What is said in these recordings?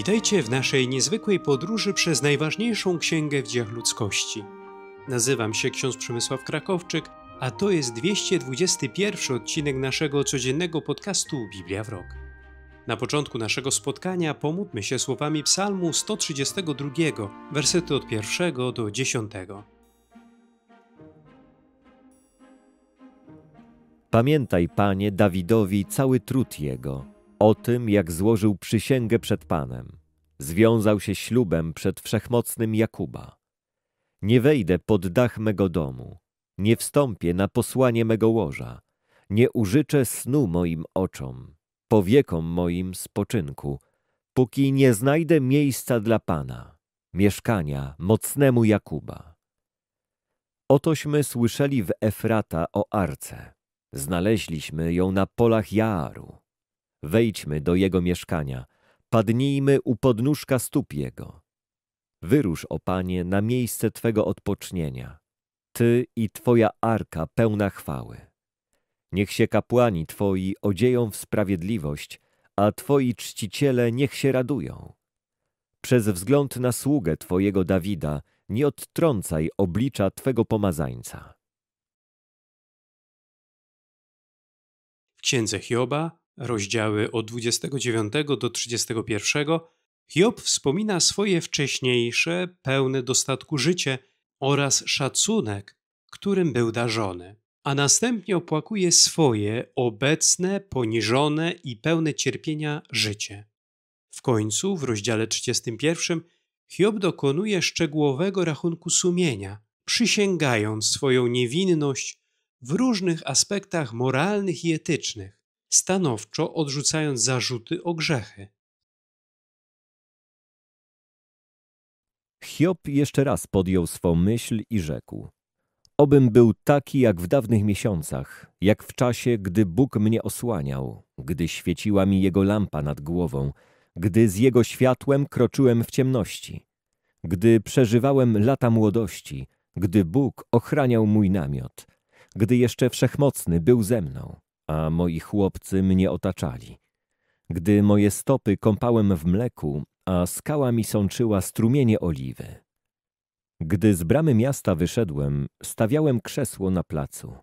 Witajcie w naszej niezwykłej podróży przez najważniejszą księgę w dziejach ludzkości. Nazywam się ksiądz Przemysław Krakowczyk, a to jest 221 odcinek naszego codziennego podcastu Biblia w rok. Na początku naszego spotkania pomódlmy się słowami Psalmu 132, wersety od 1 do 10. Pamiętaj, Panie, Dawidowi cały trud jego o tym, jak złożył przysięgę przed Panem. Związał się ślubem przed wszechmocnym Jakuba. Nie wejdę pod dach mego domu, nie wstąpię na posłanie mego łoża, nie użyczę snu moim oczom, powiekom moim spoczynku, póki nie znajdę miejsca dla Pana, mieszkania mocnemu Jakuba. Otośmy słyszeli w Efrata o Arce. Znaleźliśmy ją na polach Jaaru. Wejdźmy do Jego mieszkania, padnijmy u podnóżka stóp Jego. Wyrusz, o Panie, na miejsce Twego odpocznienia, Ty i Twoja arka pełna chwały. Niech się kapłani Twoi odzieją w sprawiedliwość, a Twoi czciciele niech się radują. Przez wzgląd na sługę Twojego Dawida nie odtrącaj oblicza Twego pomazańca. W księdze Hioba, rozdziały od 29 do 31, Hiob wspomina swoje wcześniejsze, pełne dostatku życie oraz szacunek, którym był darzony, a następnie opłakuje swoje obecne, poniżone i pełne cierpienia życie. W końcu, w rozdziale 31, Hiob dokonuje szczegółowego rachunku sumienia, przysięgając swoją niewinność w różnych aspektach moralnych i etycznych stanowczo odrzucając zarzuty o grzechy. Hiob jeszcze raz podjął swą myśl i rzekł: Obym był taki jak w dawnych miesiącach, jak w czasie, gdy Bóg mnie osłaniał, gdy świeciła mi jego lampa nad głową, gdy z jego światłem kroczyłem w ciemności, gdy przeżywałem lata młodości, gdy Bóg ochraniał mój namiot, gdy jeszcze wszechmocny był ze mną a moi chłopcy mnie otaczali. Gdy moje stopy kąpałem w mleku, a skała mi sączyła strumienie oliwy. Gdy z bramy miasta wyszedłem, stawiałem krzesło na placu.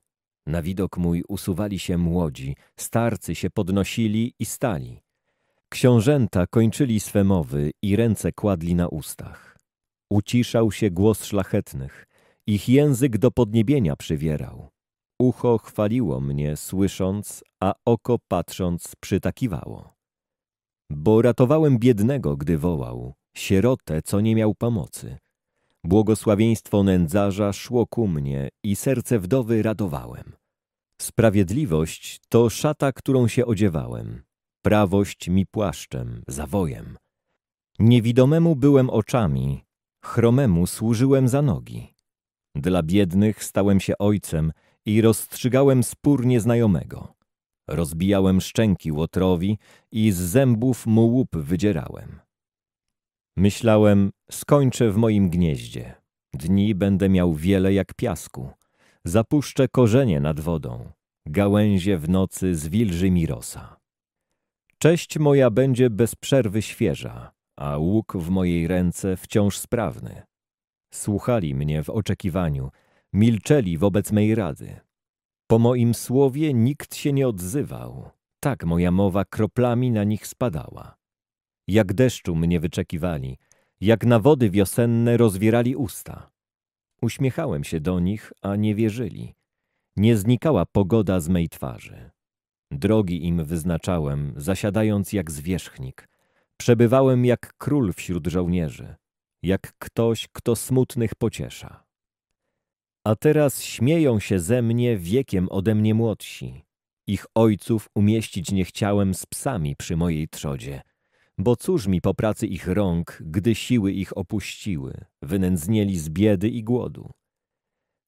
Na widok mój usuwali się młodzi, starcy się podnosili i stali. Książęta kończyli swe mowy i ręce kładli na ustach. Uciszał się głos szlachetnych, ich język do podniebienia przywierał. Ucho chwaliło mnie, słysząc, a oko patrząc przytakiwało. Bo ratowałem biednego, gdy wołał, sierotę, co nie miał pomocy. Błogosławieństwo nędzarza szło ku mnie i serce wdowy radowałem. Sprawiedliwość to szata, którą się odziewałem, prawość mi płaszczem, zawojem. Niewidomemu byłem oczami, chromemu służyłem za nogi. Dla biednych stałem się ojcem, i rozstrzygałem spór nieznajomego. Rozbijałem szczęki łotrowi i z zębów mu łup wydzierałem. Myślałem, skończę w moim gnieździe. Dni będę miał wiele jak piasku. Zapuszczę korzenie nad wodą, gałęzie w nocy zwilży mi rosa. Cześć moja będzie bez przerwy świeża, a łuk w mojej ręce wciąż sprawny. Słuchali mnie w oczekiwaniu – Milczeli wobec mej rady. Po moim słowie nikt się nie odzywał. Tak moja mowa kroplami na nich spadała. Jak deszczu mnie wyczekiwali, jak na wody wiosenne rozwierali usta. Uśmiechałem się do nich, a nie wierzyli. Nie znikała pogoda z mej twarzy. Drogi im wyznaczałem, zasiadając jak zwierzchnik. Przebywałem jak król wśród żołnierzy, jak ktoś, kto smutnych pociesza. A teraz śmieją się ze mnie wiekiem ode mnie młodsi. Ich ojców umieścić nie chciałem z psami przy mojej trzodzie. Bo cóż mi po pracy ich rąk, gdy siły ich opuściły, wynędznieli z biedy i głodu.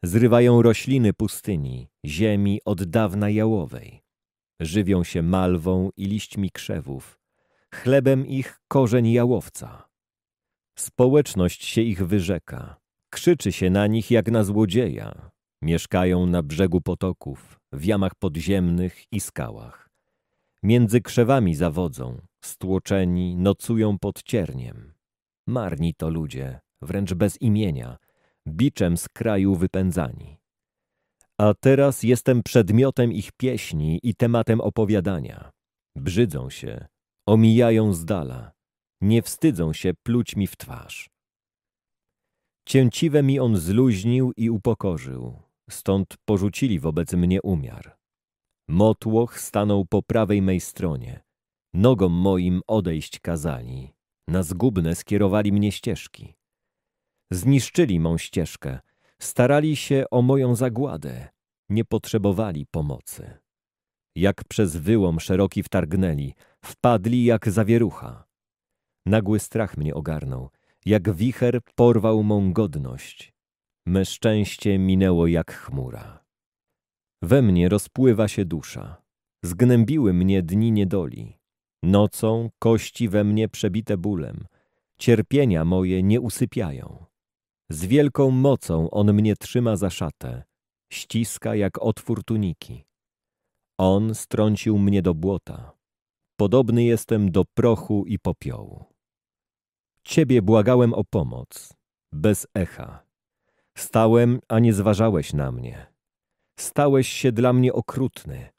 Zrywają rośliny pustyni, ziemi od dawna jałowej. Żywią się malwą i liśćmi krzewów, chlebem ich korzeń jałowca. Społeczność się ich wyrzeka, Krzyczy się na nich jak na złodzieja. Mieszkają na brzegu potoków, w jamach podziemnych i skałach. Między krzewami zawodzą, stłoczeni, nocują pod cierniem. Marni to ludzie, wręcz bez imienia, biczem z kraju wypędzani. A teraz jestem przedmiotem ich pieśni i tematem opowiadania. Brzydzą się, omijają z dala, nie wstydzą się pluć mi w twarz. Cięciwe mi on zluźnił i upokorzył, stąd porzucili wobec mnie umiar. Motłoch stanął po prawej mej stronie, nogom moim odejść kazali, na zgubne skierowali mnie ścieżki. Zniszczyli mą ścieżkę, starali się o moją zagładę, nie potrzebowali pomocy. Jak przez wyłom szeroki wtargnęli, wpadli jak zawierucha. Nagły strach mnie ogarnął – jak wicher porwał mą godność. Me szczęście minęło jak chmura. We mnie rozpływa się dusza. Zgnębiły mnie dni niedoli. Nocą kości we mnie przebite bólem. Cierpienia moje nie usypiają. Z wielką mocą on mnie trzyma za szatę. Ściska jak otwór tuniki. On strącił mnie do błota. Podobny jestem do prochu i popiołu. Ciebie błagałem o pomoc, bez echa. Stałem, a nie zważałeś na mnie. Stałeś się dla mnie okrutny.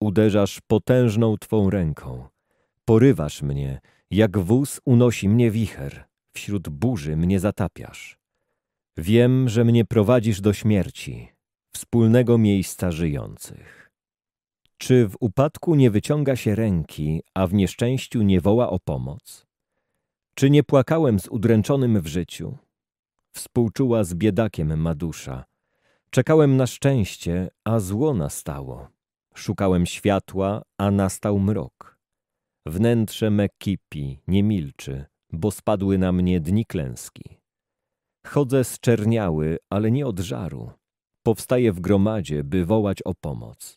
Uderzasz potężną Twą ręką. Porywasz mnie, jak wóz unosi mnie wicher. Wśród burzy mnie zatapiasz. Wiem, że mnie prowadzisz do śmierci, wspólnego miejsca żyjących. Czy w upadku nie wyciąga się ręki, a w nieszczęściu nie woła o pomoc? Czy nie płakałem z udręczonym w życiu? Współczuła z biedakiem ma dusza. Czekałem na szczęście, a zło nastało. Szukałem światła, a nastał mrok. Wnętrze me kipi, nie milczy, bo spadły na mnie dni klęski. Chodzę zczerniały, ale nie od żaru. Powstaję w gromadzie, by wołać o pomoc.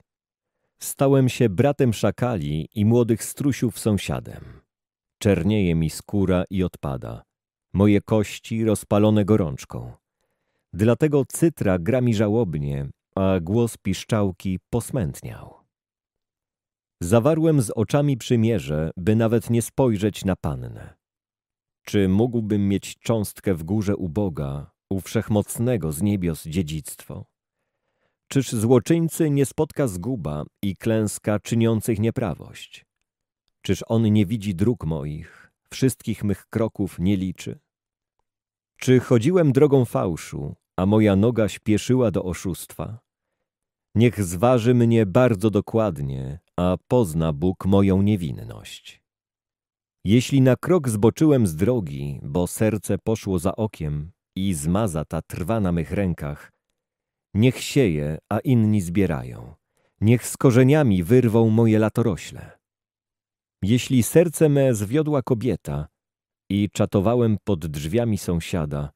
Stałem się bratem szakali i młodych strusiów sąsiadem. Czernieje mi skóra i odpada. Moje kości rozpalone gorączką. Dlatego cytra gra mi żałobnie, a głos piszczałki posmętniał. Zawarłem z oczami przymierze, by nawet nie spojrzeć na pannę. Czy mógłbym mieć cząstkę w górze u Boga, u wszechmocnego z niebios dziedzictwo? Czyż złoczyńcy nie spotka zguba i klęska czyniących nieprawość? Czyż on nie widzi dróg moich, wszystkich mych kroków nie liczy? Czy chodziłem drogą fałszu, a moja noga śpieszyła do oszustwa? Niech zważy mnie bardzo dokładnie, a pozna Bóg moją niewinność. Jeśli na krok zboczyłem z drogi, bo serce poszło za okiem i zmaza ta trwa na mych rękach, niech sieje, a inni zbierają. Niech z korzeniami wyrwą moje latorośle. Jeśli serce me zwiodła kobieta i czatowałem pod drzwiami sąsiada,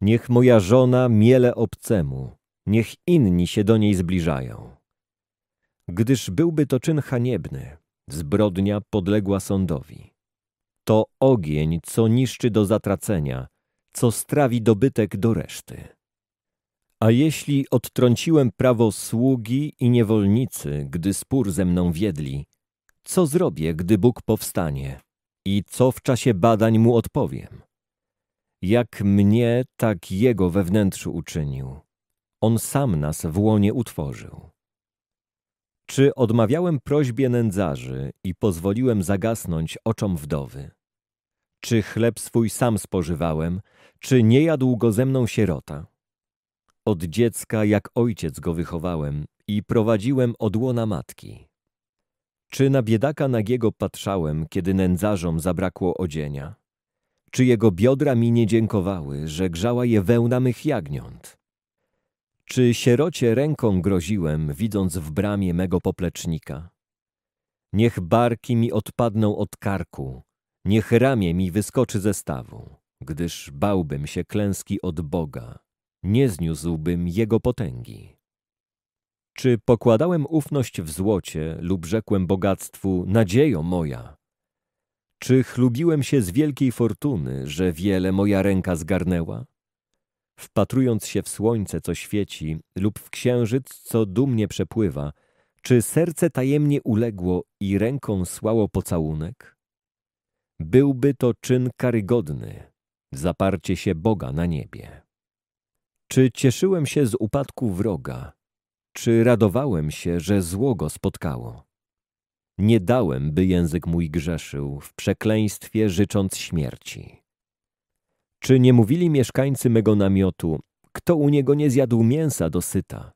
niech moja żona miele obcemu, niech inni się do niej zbliżają. Gdyż byłby to czyn haniebny, zbrodnia podległa sądowi. To ogień, co niszczy do zatracenia, co strawi dobytek do reszty. A jeśli odtrąciłem prawo sługi i niewolnicy, gdy spór ze mną wiedli, co zrobię, gdy Bóg powstanie i co w czasie badań mu odpowiem. Jak mnie, tak jego we wnętrzu uczynił. On sam nas w łonie utworzył. Czy odmawiałem prośbie nędzarzy i pozwoliłem zagasnąć oczom wdowy? Czy chleb swój sam spożywałem, czy nie jadł go ze mną sierota? Od dziecka jak ojciec go wychowałem i prowadziłem od łona matki. Czy na biedaka nagiego patrzałem, kiedy nędzarzom zabrakło odzienia? Czy jego biodra mi nie dziękowały, że grzała je wełna mych jagniąt? Czy sierocie ręką groziłem, widząc w bramie mego poplecznika? Niech barki mi odpadną od karku, niech ramię mi wyskoczy ze stawu, gdyż bałbym się klęski od Boga, nie zniósłbym Jego potęgi. Czy pokładałem ufność w złocie lub rzekłem bogactwu nadziejo moja? Czy chlubiłem się z wielkiej fortuny, że wiele moja ręka zgarnęła? Wpatrując się w słońce, co świeci, lub w księżyc, co dumnie przepływa, czy serce tajemnie uległo i ręką słało pocałunek? Byłby to czyn karygodny, zaparcie się Boga na niebie. Czy cieszyłem się z upadku wroga, czy radowałem się, że zło go spotkało. Nie dałem, by język mój grzeszył, w przekleństwie życząc śmierci. Czy nie mówili mieszkańcy mego namiotu, kto u niego nie zjadł mięsa dosyta?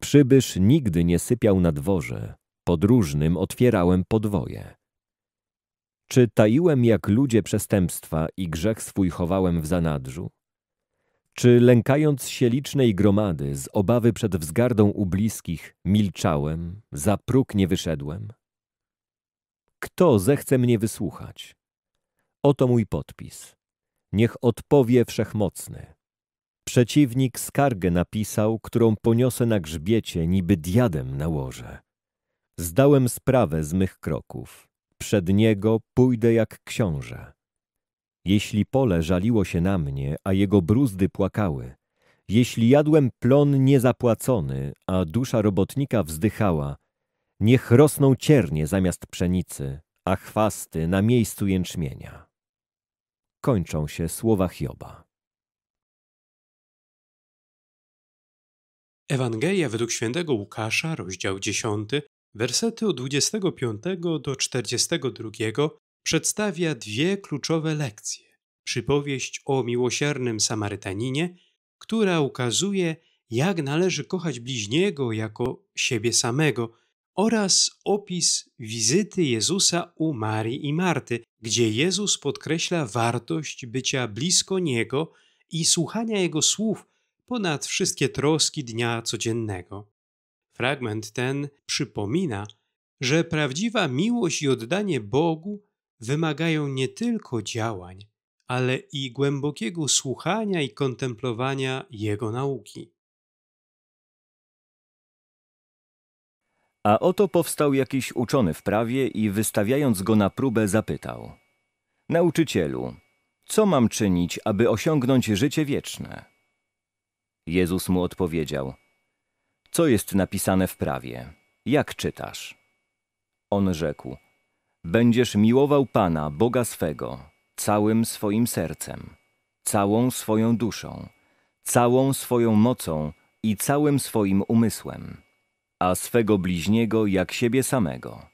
Przybysz nigdy nie sypiał na dworze, podróżnym otwierałem podwoje. Czy taiłem jak ludzie przestępstwa i grzech swój chowałem w zanadrzu? Czy lękając się licznej gromady, z obawy przed wzgardą u bliskich, milczałem, za próg nie wyszedłem? Kto zechce mnie wysłuchać? Oto mój podpis. Niech odpowie wszechmocny. Przeciwnik skargę napisał, którą poniosę na grzbiecie, niby diadem na łoże. Zdałem sprawę z mych kroków. Przed niego pójdę jak książę. Jeśli pole żaliło się na mnie, a jego bruzdy płakały, jeśli jadłem plon niezapłacony, a dusza robotnika wzdychała, niech rosną ciernie zamiast pszenicy, a chwasty na miejscu jęczmienia. Kończą się słowa Hioba. Ewangelia według świętego Łukasza, rozdział 10, wersety od 25 do 42 przedstawia dwie kluczowe lekcje. Przypowieść o miłosiernym Samarytaninie, która ukazuje, jak należy kochać bliźniego jako siebie samego, oraz opis wizyty Jezusa u Marii i Marty, gdzie Jezus podkreśla wartość bycia blisko Niego i słuchania Jego słów ponad wszystkie troski dnia codziennego. Fragment ten przypomina, że prawdziwa miłość i oddanie Bogu wymagają nie tylko działań, ale i głębokiego słuchania i kontemplowania Jego nauki. A oto powstał jakiś uczony w prawie i wystawiając go na próbę zapytał: Nauczycielu, co mam czynić, aby osiągnąć życie wieczne? Jezus mu odpowiedział: Co jest napisane w prawie? Jak czytasz? On rzekł: Będziesz miłował Pana, Boga swego, całym swoim sercem, całą swoją duszą, całą swoją mocą i całym swoim umysłem, a swego bliźniego jak siebie samego.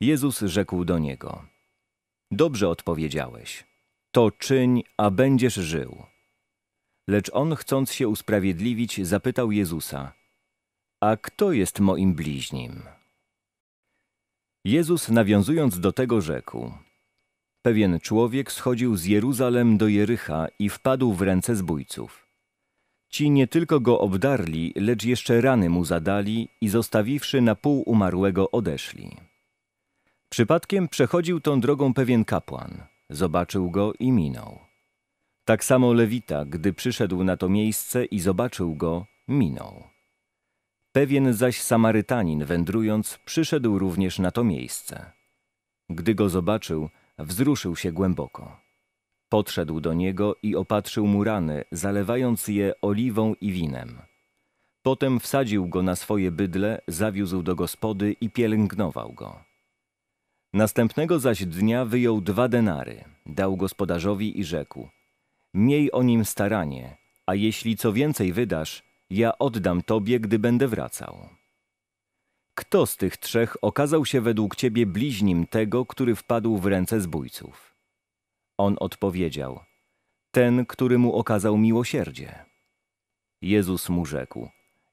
Jezus rzekł do niego: Dobrze odpowiedziałeś. To czyń, a będziesz żył. Lecz on, chcąc się usprawiedliwić, zapytał Jezusa: A kto jest moim bliźnim? Jezus nawiązując do tego rzekł: Pewien człowiek schodził z Jeruzalem do Jericha i wpadł w ręce zbójców. Ci nie tylko go obdarli, lecz jeszcze rany mu zadali i zostawiwszy na pół umarłego odeszli. Przypadkiem przechodził tą drogą pewien kapłan. Zobaczył go i minął. Tak samo Lewita, gdy przyszedł na to miejsce i zobaczył go, minął. Pewien zaś Samarytanin wędrując przyszedł również na to miejsce. Gdy go zobaczył, wzruszył się głęboko. Podszedł do niego i opatrzył mu rany, zalewając je oliwą i winem. Potem wsadził go na swoje bydle, zawiózł do gospody i pielęgnował go. Następnego zaś dnia wyjął dwa denary, dał gospodarzowi i rzekł: Miej o nim staranie, a jeśli co więcej wydasz, ja oddam Tobie, gdy będę wracał. Kto z tych trzech okazał się według Ciebie bliźnim tego, który wpadł w ręce zbójców? On odpowiedział, ten, który mu okazał miłosierdzie. Jezus mu rzekł,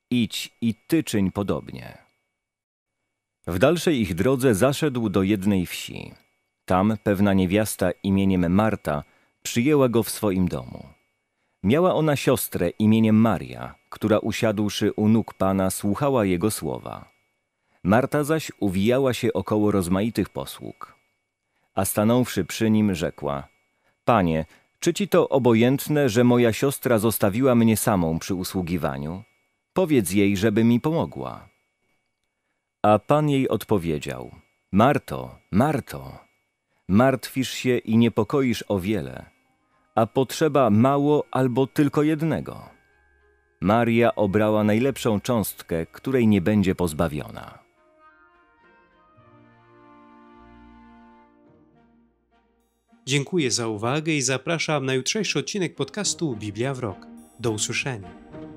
idź i ty czyń podobnie. W dalszej ich drodze zaszedł do jednej wsi. Tam pewna niewiasta imieniem Marta przyjęła go w swoim domu. Miała ona siostrę imieniem Maria, która usiadłszy u nóg Pana słuchała jego słowa. Marta zaś uwijała się około rozmaitych posług. A stanąwszy przy nim rzekła: Panie, czy ci to obojętne, że moja siostra zostawiła mnie samą przy usługiwaniu? Powiedz jej, żeby mi pomogła. A pan jej odpowiedział: Marto, Marto, martwisz się i niepokoisz o wiele a potrzeba mało albo tylko jednego. Maria obrała najlepszą cząstkę, której nie będzie pozbawiona. Dziękuję za uwagę i zapraszam na jutrzejszy odcinek podcastu Biblia w Rok. Do usłyszenia.